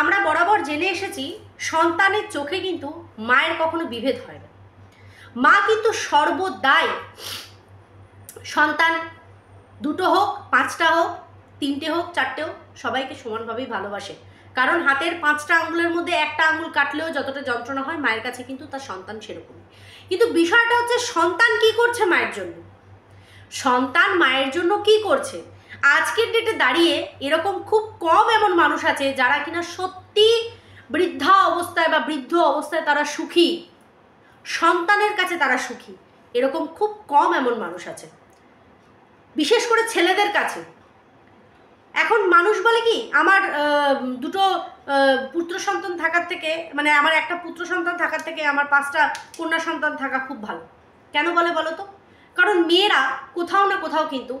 আমরা বরাবর জেনে এসেছি সন্তানের চোখে কিন্তু মায়ের কখনো বিভেদ হয় না মা কিন্তু সর্বদাই সন্তান দুটো হোক পাঁচটা হোক তিনটে হোক চারটে হোক সবাইকে সমানভাবেই ভালোবাসে কারণ হাতের পাঁচটা আঙুলের মধ্যে একটা আঙুল কাটলেও যতটা যন্ত্রণা হয় মায়ের কাছে কিন্তু তার সন্তান সেরকমই কিন্তু বিষয়টা হচ্ছে সন্তান কি করছে মায়ের জন্য সন্তান মায়ের জন্য কি করছে আজকের ডেটে দাঁড়িয়ে এরকম খুব কম এমন মানুষ আছে যারা কিনা সত্যি বৃদ্ধা অবস্থায় বা বৃদ্ধ অবস্থায় তারা সুখী সন্তানের কাছে তারা সুখী এরকম খুব কম এমন মানুষ আছে বিশেষ করে ছেলেদের কাছে এখন মানুষ বলে কি আমার দুটো পুত্র সন্তান থাকার থেকে মানে আমার একটা পুত্র সন্তান থাকার থেকে আমার পাঁচটা কন্যা সন্তান থাকা খুব ভালো কেন বলে বলো তো কারণ মেয়েরা কোথাও না কোথাও কিন্তু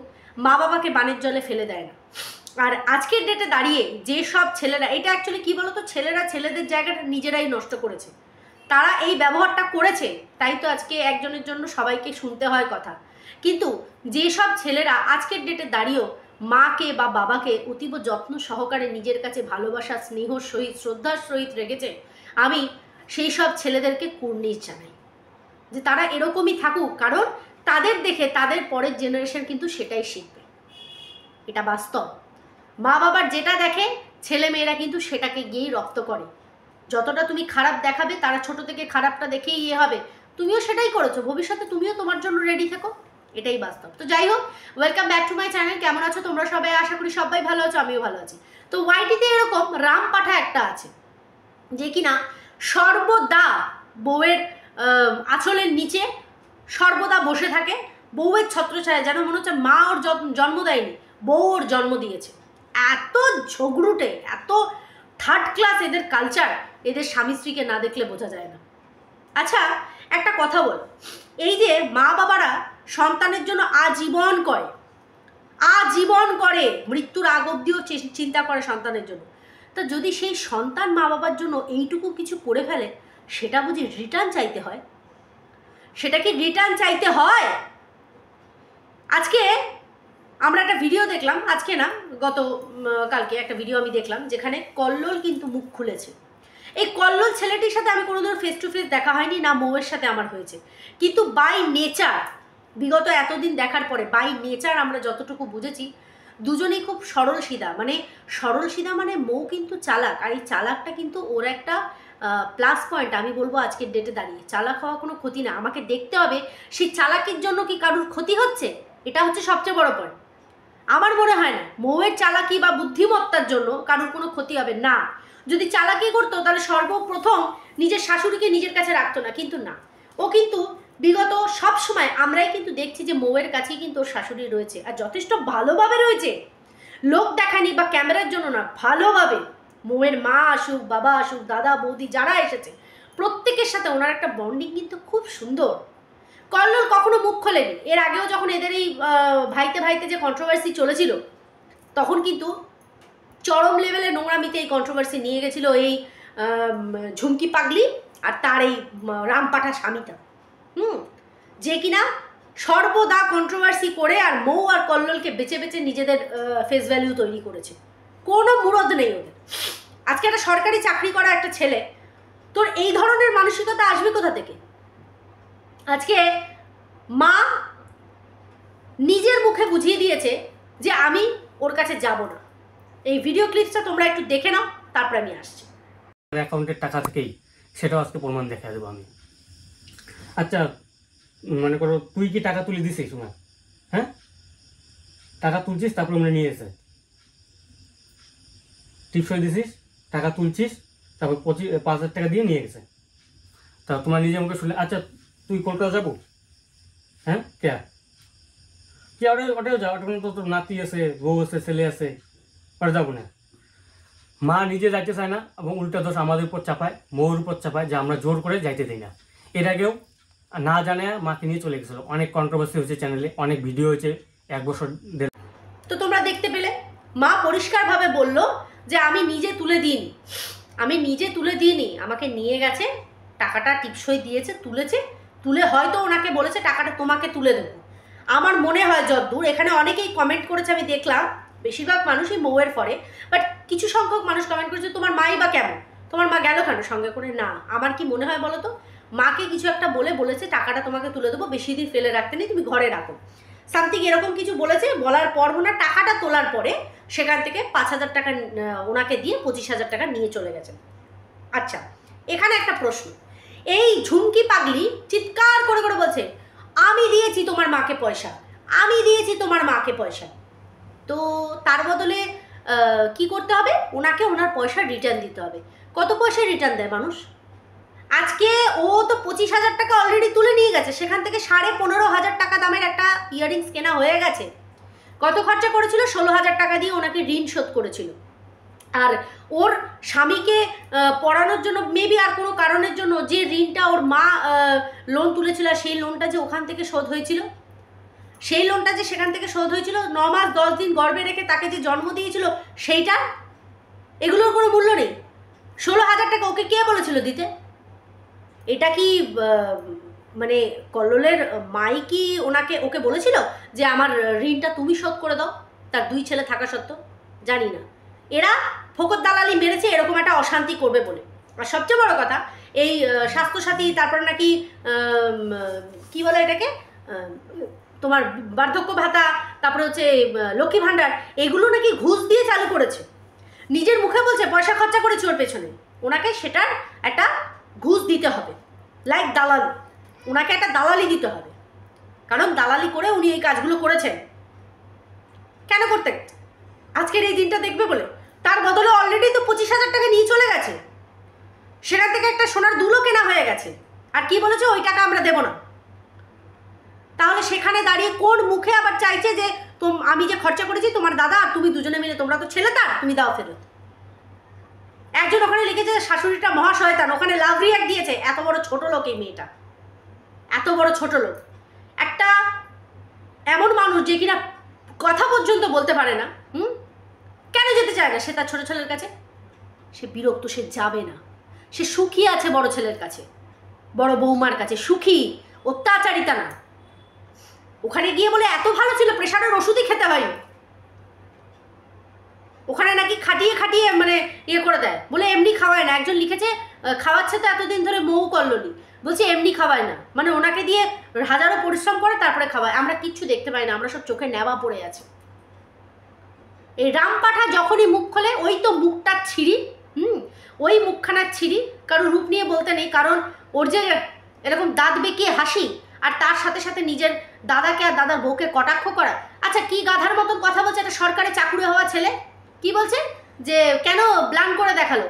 মা বাবাকে বানের জলে ফেলে দেয় না আর আজকের ডেটে দাঁড়িয়ে যে সব ছেলেরা এটা অ্যাকচুয়ালি কী বলতো ছেলেরা ছেলেদের জায়গাটা নিজেরাই নষ্ট করেছে তারা এই ব্যবহারটা করেছে তাই তো আজকে একজনের জন্য সবাইকে শুনতে হয় কথা কিন্তু যেসব ছেলেরা আজকের ডেটে দাঁড়িয়েও মাকে বা বাবাকে অতীব যত্ন সহকারে নিজের কাছে ভালোবাসা স্নেহ সহিত শ্রদ্ধার সহিত রেখেছে আমি সেই সব ছেলেদেরকে কুর্নিশ জানাই যে তারা এরকমই থাকুক কারণ তাদের দেখে তাদের পরের জেনারেশন কিন্তু সেটাই শিখবে এটা বাস্তব মা বাবার যেটা দেখে ছেলে মেয়েরা কিন্তু সেটাকে গিয়েই রপ্ত করে যতটা তুমি খারাপ দেখাবে তারা ছোট থেকে খারাপটা দেখেই ইয়ে হবে তুমিও সেটাই করেছো ভবিষ্যতে তুমিও তোমার জন্য রেডি থেকো এটাই বাস্তব তো যাই হোক welcome back to my channel কেমন আছো তোমরা সবাই আশা করি সবাই ভালো আছো আমিও ভালো আছি তো ওয়াইটিতে এরকম রাম পাঠা একটা আছে যে কিনা সর্বদা বউয়ের আঁচলের নিচে সর্বদা বসে থাকে বউয়ের ছত্রছায়া যেন মনে হচ্ছে মা ওর জন্ম দেয়নি বউ ওর জন্ম দিয়েছে এত ঝগড়ুটে এত থার্ড ক্লাস এদের কালচার এদের স্বামী স্ত্রীকে না দেখলে বোঝা যায় না আচ্ছা একটা কথা বল এই যে মা বাবারা সন্তানের জন্য আজীবন করে আজীবন করে মৃত্যুর আগ অব্দিও চিন্তা করে সন্তানের জন্য তো যদি সেই সন্তান মা বাবার জন্য এইটুকু কিছু করে ফেলে সেটা বুঝি রিটার্ন চাইতে হয় সেটা কি রিটার্ন চাইতে হয় আজকে আমরা একটা ভিডিও দেখলাম আজকে না গত কালকে একটা ভিডিও আমি দেখলাম যেখানে কল্লোল কিন্তু মুখ খুলেছে এই কল্লোল ছেলেটির সাথে আমি কোনোদিন ফেস টু ফেস দেখা হয়নি না মৌয়ের সাথে আমার হয়েছে কিন্তু বাই নেচার বিগত এতদিন দেখার পরে বাই নেচার আমরা যতটুকু বুঝেছি দুজনেই খুব সরল সিধা মানে সরল সিধা মানে মৌ কিন্তু চালাক আর এই চালাকটা কিন্তু ওর একটা প্লাস পয়েন্ট আমি বলবো আজকের ডেটে দাঁড়িয়ে চালাক হওয়া কোনো ক্ষতি না আমাকে দেখতে হবে সেই চালাকির জন্য কি কারুর ক্ষতি হচ্ছে এটা হচ্ছে সবচেয়ে বড় পয়েন্ট আমার মনে হয় না মৌয়ের চালাকি বা বুদ্ধিমত্তার জন্য কারোর কোনো ক্ষতি হবে না যদি চালাকি করতো তাহলে সর্বপ্রথম নিজের শাশুড়িকে নিজের কাছে রাখতো না কিন্তু না ও কিন্তু বিগত সব সময় আমরাই কিন্তু দেখছি যে মৌয়ের কাছেই কিন্তু ওর শাশুড়ি রয়েছে আর যথেষ্ট ভালোভাবে রয়েছে লোক দেখানি বা ক্যামেরার জন্য না ভালোভাবে মোয়ের মা আসুক বাবা আসুক দাদা বৌদি যারা এসেছে প্রত্যেকের সাথে ওনার একটা বন্ডিং কিন্তু খুব সুন্দর কল্লোল কখনো মুখ খোলেনি এর আগেও যখন এদের এই ভাইতে ভাইতে যে কন্ট্রোভার্সি চলেছিল তখন কিন্তু চরম লেভেলে নোংরামিতে এই কন্ট্রোভার্সি নিয়ে গেছিল এই ঝুমকি পাগলি আর তার এই রামপাঠা স্বামীটা হুম যে কিনা সর্বদা কন্ট্রোভার্সি করে আর মৌ আর কল্লোলকে বেছে বেছে নিজেদের ফেস ভ্যালিউ তৈরি করেছে কোনো মুরদ নেই ওদের আজকে একটা সরকারি চাকরি করা একটা ছেলে তোর এই ধরনের মানসিকতা আসবে কোথা থেকে আজকে মা নিজের মুখে বুঝিয়ে দিয়েছে যে আমি ওর কাছে যাব না এই ভিডিও ক্লিপসটা তোমরা একটু দেখে নাও তারপর আমি আসছি অ্যাকাউন্টের টাকা থেকেই সেটাও আজকে প্রমাণ দেখা দেবো আমি আচ্ছা মনে করো তুই কি টাকা তুলে দিছিস সময় হ্যাঁ টাকা তুলছিস তারপর আমরা নিয়ে এসে টিপসই দিছিস টাকা তুলছিস তারপর পঁচিশ পাঁচ টাকা দিয়ে নিয়ে গেছে তা তোমার নিজে আমাকে শুনলে আচ্ছা তুই কলকাতা যাবো হ্যাঁ কে কি ওটা ওটাও যা ওটা তো তোর নাতি আছে বউ আছে ছেলে আছে ওটা যাবো না মা নিজে যাইতে চায় না এবং উল্টা দোষ আমাদের উপর চাপায় মৌর উপর চাপায় যে আমরা জোর করে যাইতে দিই না এর আগেও না জানে মাকে নিয়ে চলে গেছিল অনেক কন্ট্রোভার্সি হয়েছে চ্যানেলে অনেক ভিডিও হয়েছে এক বছর তো তোমরা দেখতে পেলে মা পরিষ্কারভাবে বললো যে আমি নিজে তুলে দিই আমি নিজে তুলে দিইনি আমাকে নিয়ে গেছে টাকাটা টিপসই দিয়েছে তুলেছে তুলে হয়তো ওনাকে বলেছে টাকাটা তোমাকে তুলে দেবো আমার মনে হয় যদ্দূর এখানে অনেকেই কমেন্ট করেছে আমি দেখলাম বেশিরভাগ মানুষই মৌয়ের ফরে বাট কিছু সংখ্যক মানুষ কমেন্ট করেছে তোমার মাই বা কেমন তোমার মা গেল কেন সঙ্গে করে না আমার কি মনে হয় বলো তো মাকে কিছু একটা বলে বলেছে টাকাটা তোমাকে তুলে দেবো বেশি দিন ফেলে রাখতে নেই তুমি ঘরে রাখো সামথিং এরকম কিছু বলেছে বলার পর মনে টাকাটা তোলার পরে সেখান থেকে পাঁচ হাজার টাকা ওনাকে দিয়ে পঁচিশ হাজার টাকা নিয়ে চলে গেছেন আচ্ছা এখানে একটা প্রশ্ন এই ঝুমকি পাগলি চিৎকার করে করে বলছে আমি দিয়েছি তোমার মাকে পয়সা আমি দিয়েছি তোমার মাকে পয়সা তো তার বদলে কি করতে হবে ওনাকে ওনার পয়সা রিটার্ন দিতে হবে কত পয়সা রিটার্ন দেয় মানুষ আজকে ও তো পঁচিশ হাজার টাকা অলরেডি তুলে নিয়ে গেছে সেখান থেকে সাড়ে পনেরো হাজার টাকা দামের একটা ইয়ারিংস কেনা হয়ে গেছে কত খরচা করেছিল ষোলো হাজার টাকা দিয়ে ওনাকে ঋণ শোধ করেছিল আর ওর স্বামীকে পড়ানোর জন্য মেবি আর কোনো কারণের জন্য যে ঋণটা ওর মা লোন তুলেছিল সেই লোনটা যে ওখান থেকে শোধ হয়েছিল সেই লোনটা যে সেখান থেকে শোধ হয়েছিল ন মাস দশ দিন গর্বে রেখে তাকে যে জন্ম দিয়েছিল সেইটা এগুলোর কোনো মূল্য নেই ষোলো হাজার টাকা ওকে কে বলেছিল দিতে এটা কি মানে কল্লোলের মাই কি ওনাকে ওকে বলেছিল যে আমার ঋণটা তুমি শোধ করে দাও তার দুই ছেলে থাকা সত্ত্বেও জানি না এরা ফোকর দালালি মেরেছে এরকম একটা অশান্তি করবে বলে আর সবচেয়ে বড় কথা এই স্বাস্থ্যসাথী তারপর নাকি কি বলে এটাকে তোমার বার্ধক্য ভাতা তারপরে হচ্ছে লক্ষ্মী ভাণ্ডার এগুলো নাকি ঘুষ দিয়ে চালু করেছে নিজের মুখে বলছে পয়সা খরচা করেছে ওর পেছনে ওনাকে সেটার একটা ঘুষ দিতে হবে লাইক দালাল ওনাকে একটা দালালি দিতে হবে কারণ দালালি করে উনি এই কাজগুলো করেছেন কেন করতে আজকের এই দিনটা দেখবে বলে তার বদলে অলরেডি তো পঁচিশ হাজার টাকা নিয়ে চলে গেছে সেটা থেকে একটা সোনার দুলো কেনা হয়ে গেছে আর কি বলেছে ওই টাকা আমরা দেব না তাহলে সেখানে দাঁড়িয়ে কোন মুখে আবার চাইছে যে তোম আমি যে খরচা করেছি তোমার দাদা আর তুমি দুজনে মিলে তোমরা তো ছেলে তার তুমি দাও ফেরত একজন ওখানে লিখেছে শাশুড়িটা মহাশয়তান ওখানে লাভ রিয়াক্ট দিয়েছে এত বড় ছোট লোক এই মেয়েটা এত বড় ছোট লোক একটা এমন মানুষ যে কিনা কথা পর্যন্ত বলতে পারে না হুম কেন যেতে চায় না সে তার ছোট ছেলের কাছে সে বিরক্ত সে যাবে না সে সুখী আছে বড় ছেলের কাছে বড় বৌমার কাছে সুখী অত্যাচারিতা না ওখানে গিয়ে বলে এত ভালো ছিল প্রেশারের ওষুধই খেতে হয় ওখানে নাকি খাটিয়ে খাটিয়ে মানে ইয়ে করে দেয় বলে এমনি খাওয়ায় না একজন লিখেছে খাওয়াচ্ছে তো এতদিন ধরে মৌ কল্লনি বলছি এমনি খাওয়ায় না মানে ওনাকে দিয়ে হাজারো পরিশ্রম করে তারপরে খাওয়ায় আমরা কিচ্ছু দেখতে পাই না আমরা সব চোখে নেওয়া পড়ে আছি এই পাঠা যখনই মুখ খোলে ওই তো মুখটা ছিঁড়ি হুম ওই মুখখানার ছিঁড়ি কারোর রূপ নিয়ে বলতে নেই কারণ ওর যে এরকম দাঁত বেঁকিয়ে হাসি আর তার সাথে সাথে নিজের দাদাকে আর দাদার বউকে কটাক্ষ করা আচ্ছা কি গাধার মতন কথা বলছে একটা সরকারি চাকুরি হওয়া ছেলে কি বলছে যে কেন ব্লান করে দেখালো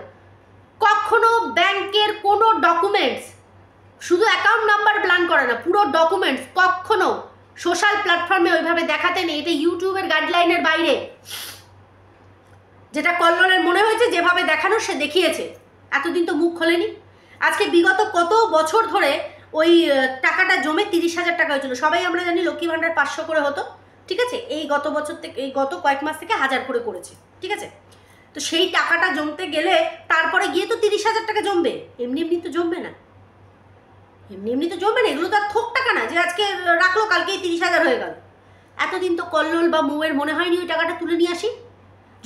কখনো ব্যাংকের কোনো ডকুমেন্টস শুধু অ্যাকাউন্ট নাম্বার প্ল্যান করে না পুরো ডকুমেন্টস কখনো সোশ্যাল প্ল্যাটফর্মে ওইভাবে দেখাতে নেই এটা ইউটিউবের গাইডলাইনের বাইরে যেটা কল্লোলের মনে হয়েছে যেভাবে দেখানো সে দেখিয়েছে এতদিন তো মুখ খোলেনি আজকে বিগত কত বছর ধরে ওই টাকাটা জমে তিরিশ হাজার টাকা হয়েছিল সবাই আমরা জানি লক্ষ্মী ভাণ্ডার পাঁচশো করে হতো ঠিক আছে এই গত বছর থেকে এই গত কয়েক মাস থেকে হাজার করে করেছে ঠিক আছে তো সেই টাকাটা জমতে গেলে তারপরে গিয়ে তো তিরিশ হাজার টাকা জমবে এমনি এমনি তো জমবে না এমনি এমনি তো জমবে মানে না এগুলো তো আর থোক টাকা না যে আজকে রাখলো কালকেই তিরিশ হাজার হয়ে গেল এতদিন তো কল্লোল বা মৌয়ের মনে হয়নি ওই টাকাটা তুলে নিয়ে আসি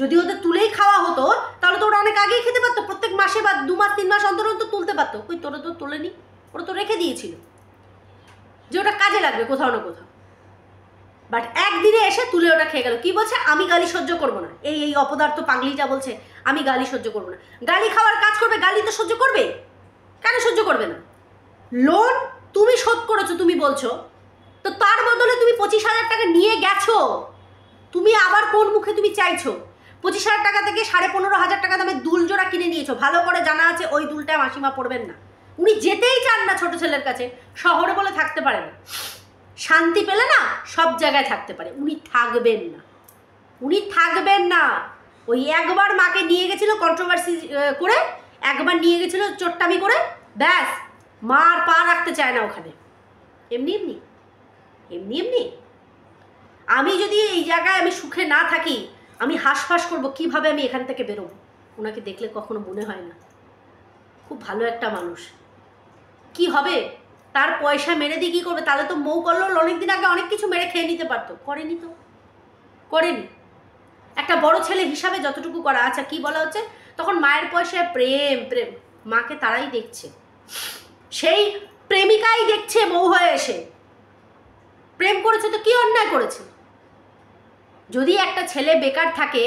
যদি ওদের তুলেই খাওয়া হতো তাহলে তো ওরা অনেক আগেই খেতে পারতো প্রত্যেক মাসে বা দু মাস তিন মাস অন্তর অন্তর তুলতে পারতো কই তোরা তো তোলেনি ওরা তো রেখে দিয়েছিল যে ওটা কাজে লাগবে কোথাও না কোথাও বাট একদিনে এসে তুলে ওটা খেয়ে গেল কি বলছে আমি গালি সহ্য করবো না এই এই অপদার্থ পাগলিটা বলছে আমি গালি সহ্য করবো না গালি খাওয়ার কাজ করবে গালি তো সহ্য করবে কেন সহ্য করবে না লোন তুমি শোধ করেছো তুমি বলছো তো তার বদলে তুমি পঁচিশ হাজার টাকা নিয়ে গেছো তুমি আবার কোন মুখে তুমি চাইছো পঁচিশ হাজার টাকা থেকে সাড়ে পনেরো হাজার টাকা দামে দুল জোড়া কিনে নিয়েছো ভালো করে জানা আছে ওই দুলটা মাসিমা পড়বেন না উনি যেতেই চান না ছোট ছেলের কাছে শহরে বলে থাকতে পারে না শান্তি পেলে না সব জায়গায় থাকতে পারে উনি থাকবেন না উনি থাকবেন না ওই একবার মাকে নিয়ে গেছিলো কন্ট্রোভার্সি করে একবার নিয়ে গেছিলো চোট্টামি করে ব্যাস মা আর পা রাখতে চায় না ওখানে এমনি এমনি এমনি এমনি আমি যদি এই জায়গায় আমি সুখে না থাকি আমি হাঁসফাঁস করবো কীভাবে আমি এখান থেকে বেরোবো ওনাকে দেখলে কখনো মনে হয় না খুব ভালো একটা মানুষ কি হবে তার পয়সা মেরে দিয়ে কী করবে তাহলে তো মৌ করল অনেকদিন আগে অনেক কিছু মেরে খেয়ে নিতে পারতো করেনি তো করেনি একটা বড় ছেলে হিসাবে যতটুকু করা আচ্ছা কি বলা হচ্ছে তখন মায়ের পয়সায় প্রেম প্রেম মাকে তারাই দেখছে সেই প্রেমিকাই দেখছে বউ হয়ে এসে প্রেম করেছে তো কি অন্যায় করেছে যদি একটা ছেলে বেকার থাকে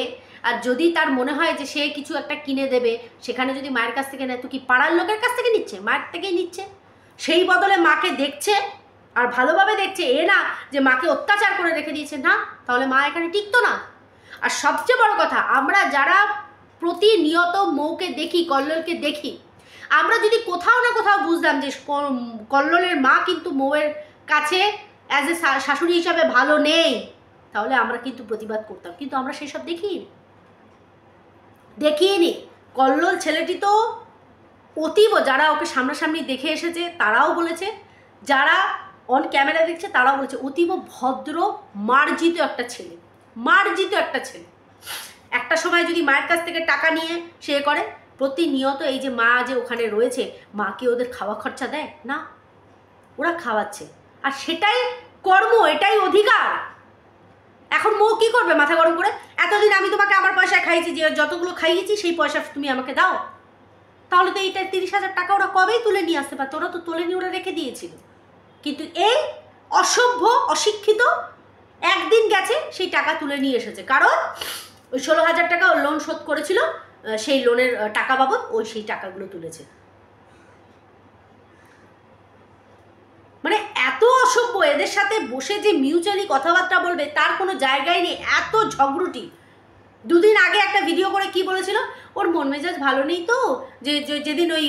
আর যদি তার মনে হয় যে সে কিছু একটা কিনে দেবে সেখানে যদি মায়ের কাছ থেকে নেয় তো কি পাড়ার লোকের কাছ থেকে নিচ্ছে মায়ের থেকেই নিচ্ছে সেই বদলে মাকে দেখছে আর ভালোভাবে দেখছে এ না যে মাকে অত্যাচার করে রেখে দিয়েছে না তাহলে মা এখানে টিকতো না আর সবচেয়ে বড় কথা আমরা যারা প্রতিনিয়ত মৌকে দেখি কল্লোলকে দেখি আমরা যদি কোথাও না কোথাও বুঝতাম যে কল্লোলের মা কিন্তু মৌয়ের কাছে অ্যাজ এ শাশুড়ি হিসাবে ভালো নেই তাহলে আমরা কিন্তু প্রতিবাদ করতাম কিন্তু আমরা সেসব দেখি দেখিনি কল্লোল ছেলেটি তো অতীব যারা ওকে সামনাসামনি দেখে এসেছে তারাও বলেছে যারা অন ক্যামেরা দেখছে তারাও বলেছে অতীব ভদ্র মার্জিত একটা ছেলে মার্জিত একটা ছেলে একটা সময় যদি মায়ের কাছ থেকে টাকা নিয়ে সে করে প্রতিনিয়ত এই যে মা যে ওখানে রয়েছে মা কি ওদের খাওয়া খরচা দেয় না ওরা খাওয়াচ্ছে আর সেটাই কর্ম এটাই অধিকার এখন মো কি করবে মাথা গরম করে এতদিন আমি তোমাকে আমার পয়সা খাইয়েছি যে যতগুলো খাইয়েছি সেই পয়সা তুমি আমাকে দাও তাহলে তো এইটা তিরিশ হাজার টাকা ওরা কবেই তুলে নিয়ে আসতে পারতো ওরা তো তুলে নিয়ে ওরা রেখে দিয়েছিল কিন্তু এই অসভ্য অশিক্ষিত একদিন গেছে সেই টাকা তুলে নিয়ে এসেছে কারণ ওই ষোলো হাজার টাকা ও লোন শোধ করেছিল সেই লোনের টাকা বাবদ ওই সেই টাকাগুলো তুলেছে মানে এত অসভ্য এদের সাথে বসে যে মিউচুয়ালি কথাবার্তা বলবে তার কোনো জায়গায় নেই এত ঝগড়ুটি দুদিন আগে একটা ভিডিও করে কি বলেছিল ওর মন মেজাজ ভালো নেই তো যে যেদিন ওই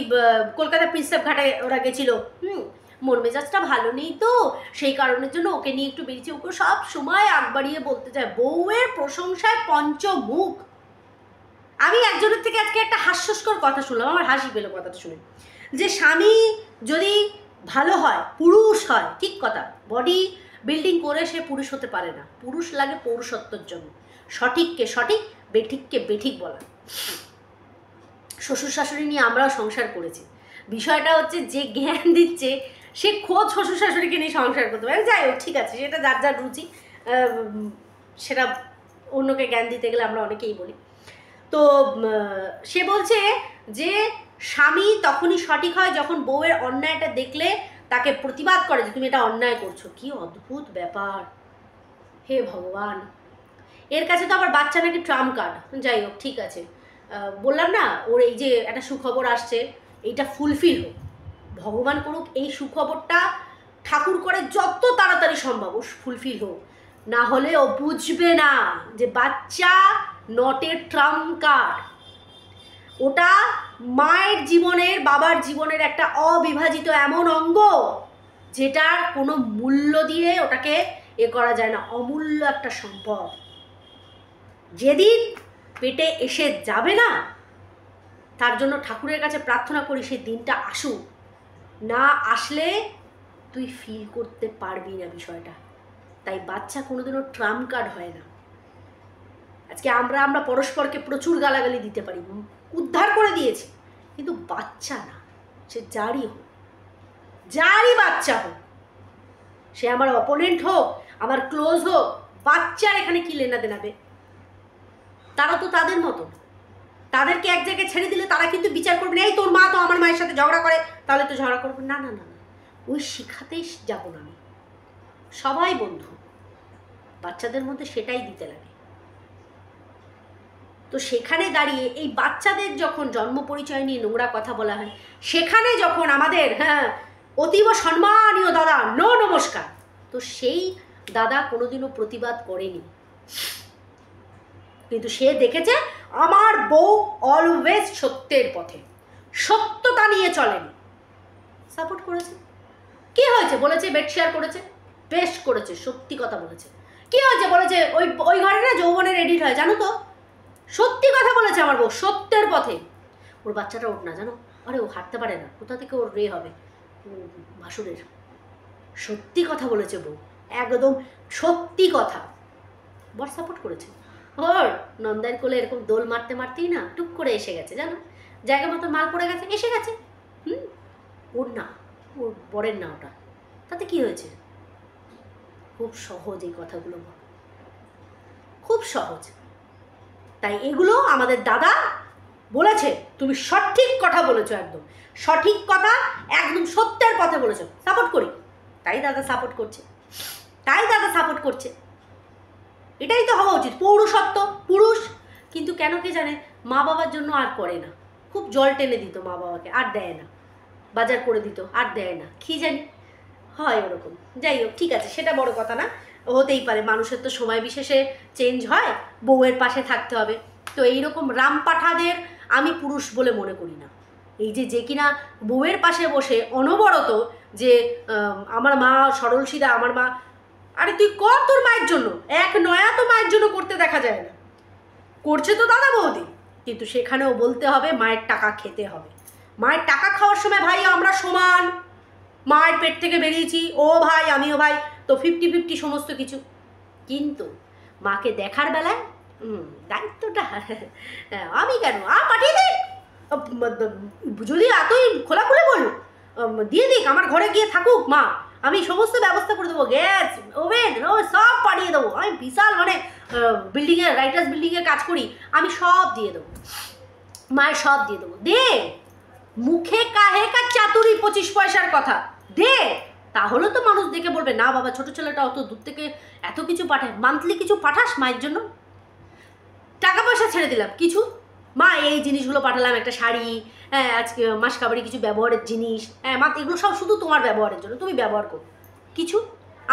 কলকাতা প্রিন্সেপ ঘাটে ওরা গেছিলো হুম মন মেজাজটা ভালো নেই তো সেই কারণের জন্য ওকে নিয়ে একটু বেরিয়েছে ওকে সব সময় আগ বাড়িয়ে বলতে চায় বউয়ের প্রশংসায় পঞ্চমুখ আমি একজনের থেকে আজকে একটা হাস্যস্কর কথা শুনলাম আমার হাসি পেলো কথাটা শুনে যে স্বামী যদি ভালো হয় পুরুষ হয় ঠিক কথা বডি বিল্ডিং করে সে পুরুষ হতে পারে না পুরুষ লাগে পৌরুষত্বর জন্য সঠিককে সঠিক বেঠিককে বেঠিক বলা শ্বশুর শাশুড়ি নিয়ে আমরাও সংসার করেছি বিষয়টা হচ্ছে যে জ্ঞান দিচ্ছে সে খোঁজ শ্বশুর শাশুড়িকে নিয়ে সংসার করতে পারে যাই হোক ঠিক আছে সেটা যার যার রুচি সেটা অন্যকে জ্ঞান দিতে গেলে আমরা অনেকেই বলি তো সে বলছে যে স্বামী তখনই সঠিক হয় যখন বউয়ের অন্যায়টা দেখলে তাকে প্রতিবাদ করে যে তুমি এটা অন্যায় করছো কি অদ্ভুত ব্যাপার হে ভগবান এর কাছে তো আবার বাচ্চা নাকি ট্রাম কার্ড যাই হোক ঠিক আছে বললাম না ওর এই যে একটা সুখবর আসছে এইটা ফুলফিল হোক ভগবান করুক এই সুখবরটা ঠাকুর করে যত তাড়াতাড়ি সম্ভব ফুলফিল হোক না হলে ও বুঝবে না যে বাচ্চা নটের ট্রাম কার্ড ওটা মায়ের জীবনের বাবার জীবনের একটা অবিভাজিত এমন অঙ্গ যেটার কোনো মূল্য দিয়ে ওটাকে এ করা যায় না অমূল্য একটা সম্পদ যেদিন পেটে এসে যাবে না তার জন্য ঠাকুরের কাছে প্রার্থনা করি সেই দিনটা আসুক না আসলে তুই ফিল করতে পারবি না বিষয়টা তাই বাচ্চা কোনোদিনও ট্রাম কার্ড হয় না আজকে আমরা আমরা পরস্পরকে প্রচুর গালাগালি দিতে পারি উদ্ধার করে দিয়েছি কিন্তু বাচ্চা না সে যারই হোক যারই বাচ্চা হোক সে আমার অপোনেন্ট হোক আমার ক্লোজ হোক বাচ্চার এখানে কি লেনা দেনাবে তারা তো তাদের মতো তাদেরকে এক জায়গায় ছেড়ে দিলে তারা কিন্তু বিচার করবে না এই তোর মা তো আমার মায়ের সাথে ঝগড়া করে তাহলে তো ঝগড়া করবে না না না না ওই শিখাতেই যাবো না আমি সবাই বন্ধু বাচ্চাদের মধ্যে সেটাই দিতে লাগে তো সেখানে দাঁড়িয়ে এই বাচ্চাদের যখন জন্ম পরিচয় নিয়ে নোংরা কথা বলা হয় সেখানে যখন আমাদের হ্যাঁ অতীব সম্মানীয় দাদা ন নমস্কার তো সেই দাদা কোনোদিনও প্রতিবাদ করেনি কিন্তু সে দেখেছে আমার বউ অলওয়েজ সত্যের পথে সত্যতা নিয়ে চলেন সাপোর্ট করেছে কি হয়েছে বলেছে বেড শেয়ার করেছে বেশ করেছে সত্যি কথা বলেছে কি হয়েছে বলেছে ওই ওই ঘরে না যৌবনের এডিট হয় জানো তো সত্যি কথা বলেছে আমার বউ সত্যের পথে ওর বাচ্চাটা ওঠ না জানো আরে ও হাঁটতে পারে না কোথা থেকে ওর রে হবে ভাসুরের সত্যি কথা বলেছে বউ একদম সত্যি কথা বর সাপোর্ট করেছে ওর নন্দার কোলে এরকম দোল মারতে মারতেই না টুক করে এসে গেছে জানো জায়গা মতো মাল পড়ে গেছে এসে গেছে হুম ওর না ওর বরের না ওটা তাতে কি হয়েছে খুব সহজ এই কথাগুলো খুব সহজ তাই এগুলো আমাদের দাদা বলেছে তুমি সঠিক কথা বলেছো একদম সঠিক কথা একদম সত্যের পথে বলেছো সাপোর্ট করি তাই দাদা সাপোর্ট করছে তাই দাদা সাপোর্ট করছে এটাই তো হওয়া উচিত পৌরসত্ব পুরুষ কিন্তু কেন কে জানে মা বাবার জন্য আর করে না খুব জল টেনে দিত মা বাবাকে আর দেয় না বাজার করে দিত আর দেয় না কি জানি হয় ওরকম যাই হোক ঠিক আছে সেটা বড় কথা না হতেই পারে মানুষের তো সময় বিশেষে চেঞ্জ হয় বউয়ের পাশে থাকতে হবে তো এইরকম রামপাঠাদের আমি পুরুষ বলে মনে করি না এই যে যে কিনা বউয়ের পাশে বসে অনবরত যে আমার মা সিদা আমার মা আরে তুই কর তোর মায়ের জন্য এক নয়া তো মায়ের জন্য করতে দেখা যায় না করছে তো দাদা বৌদি কিন্তু সেখানেও বলতে হবে মায়ের টাকা খেতে হবে মায়ের টাকা খাওয়ার সময় ভাই আমরা সমান মায়ের পেট থেকে বেরিয়েছি ও ভাই আমিও ভাই তো ফিফটি ফিফটি সমস্ত কিছু কিন্তু মাকে দেখার বেলায় দায়িত্বটা হ্যাঁ, আমি কেন আ পাঠিয়ে দিক যদি এতই খোলা খুলে বলুক দিয়ে দিক আমার ঘরে গিয়ে থাকুক মা আমি সমস্ত ব্যবস্থা করে দেবো গ্যাস ওভেন সব পাঠিয়ে দেবো আমি বিশাল মানে বিল্ডিংয়ে রাইটার্স বিল্ডিংয়ে কাজ করি আমি সব দিয়ে দেবো মায়ের সব দিয়ে দেবো দে মুখে কাহে কা চাতুরি পঁচিশ পয়সার কথা দে তাহলে তো মানুষ দেখে বলবে না বাবা ছোট ছেলেটা অত দূর থেকে এত কিছু পাঠায় মান্থলি কিছু পাঠাস মায়ের জন্য টাকা পয়সা ছেড়ে দিলাম কিছু মা এই জিনিসগুলো পাঠালাম একটা শাড়ি হ্যাঁ আজকে মাস কাবারি কিছু ব্যবহারের জিনিস হ্যাঁ মা এগুলো সব শুধু তোমার ব্যবহারের জন্য তুমি ব্যবহার করো কিছু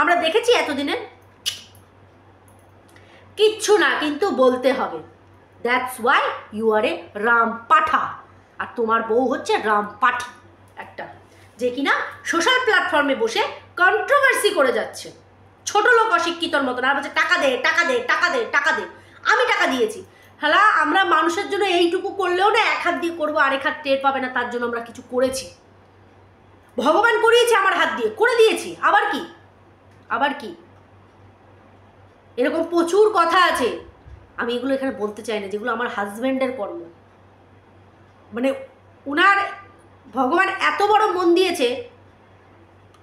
আমরা দেখেছি এতদিনে কিচ্ছু না কিন্তু বলতে হবে that's why you are a রাম পাঠা আর তোমার বউ হচ্ছে রাম পাঠা যে কিনা সোশ্যাল প্ল্যাটফর্মে বসে কন্ট্রোভার্সি করে যাচ্ছে ছোট লোক অশিক্ষিতর মতন আর বলছে টাকা দে টাকা দে টাকা দে টাকা দে আমি টাকা দিয়েছি হ্যালা আমরা মানুষের জন্য এইটুকু করলেও না এক হাত দিয়ে করবো আরেক হাত টের পাবে না তার জন্য আমরা কিছু করেছি ভগবান করিয়েছে আমার হাত দিয়ে করে দিয়েছি আবার কি আবার কি এরকম প্রচুর কথা আছে আমি এগুলো এখানে বলতে চাই না যেগুলো আমার হাজব্যান্ডের কর্ম মানে ওনার ভগবান এত বড় মন দিয়েছে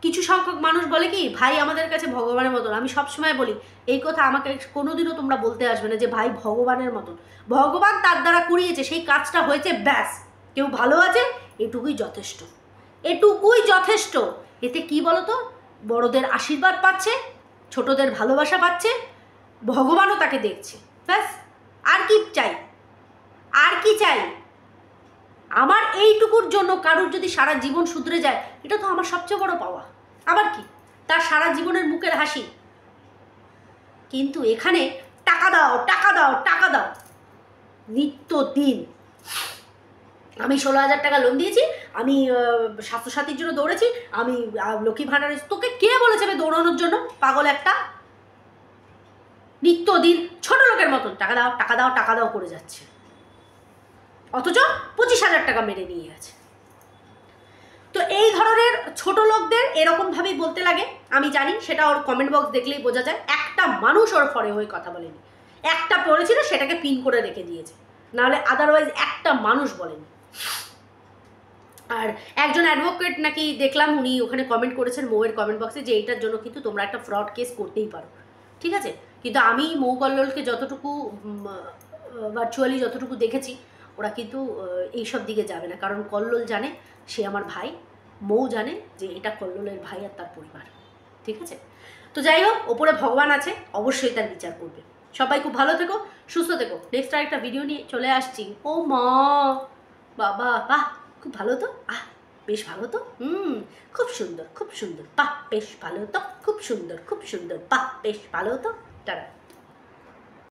কিছু সংখ্যক মানুষ বলে কি ভাই আমাদের কাছে ভগবানের মতন আমি সবসময় বলি এই কথা আমাকে কোনোদিনও তোমরা বলতে আসবে না যে ভাই ভগবানের মতন ভগবান তার দ্বারা করিয়েছে সেই কাজটা হয়েছে ব্যাস কেউ ভালো আছে এটুকুই যথেষ্ট এটুকুই যথেষ্ট এতে কি বলতো বড়দের আশীর্বাদ পাচ্ছে ছোটদের ভালোবাসা পাচ্ছে ভগবানও তাকে দেখছে ব্যাস আর কি চাই আর কি চাই আমার এইটুকুর জন্য কারুর যদি সারা জীবন শুধরে যায় এটা তো আমার সবচেয়ে বড় পাওয়া আবার কি তার সারা জীবনের মুখের হাসি কিন্তু এখানে টাকা দাও টাকা দাও টাকা দাও নিত্য দিন আমি ষোলো হাজার টাকা লোন দিয়েছি আমি স্বাস্থ্যসাথীর জন্য দৌড়েছি আমি লক্ষ্মী ভাণ্ডারে তোকে কে বলেছে আমি দৌড়ানোর জন্য পাগল একটা নিত্য দিন ছোট লোকের মতন টাকা দাও টাকা দাও টাকা দাও করে যাচ্ছে অথচ পঁচিশ হাজার টাকা মেরে নিয়ে আছে তো এই ধরনের ছোট লোকদের এরকমভাবেই বলতে লাগে আমি জানি সেটা ওর কমেন্ট বক্স দেখলেই বোঝা যায় একটা মানুষ ওর ফরে হয়ে কথা বলেনি একটা পড়েছিল সেটাকে পিন করে রেখে দিয়েছে নাহলে আদারওয়াইজ একটা মানুষ বলেনি আর একজন অ্যাডভোকেট নাকি দেখলাম উনি ওখানে কমেন্ট করেছেন মৌয়ের কমেন্ট বক্সে যে এইটার জন্য কিন্তু তোমরা একটা ফ্রড কেস করতেই পারো ঠিক আছে কিন্তু আমি মৌ কল্লোলকে যতটুকু ভার্চুয়ালি যতটুকু দেখেছি ওরা কিন্তু এইসব দিকে যাবে না কারণ কল্লোল জানে সে আমার ভাই মৌ জানে যে এটা কল্লোলের ভাই আর তার পরিবার ঠিক আছে তো যাই হোক ওপরে ভগবান আছে অবশ্যই তার বিচার করবে সবাই খুব ভালো থেকো সুস্থ থেকো নেক্সট আর একটা ভিডিও নিয়ে চলে আসছি ও মা বাবা বাহ খুব ভালো তো আহ বেশ ভালো তো হুম খুব সুন্দর খুব সুন্দর বাহ বেশ ভালো তো খুব সুন্দর খুব সুন্দর বাহ বেশ ভালো তো টাটা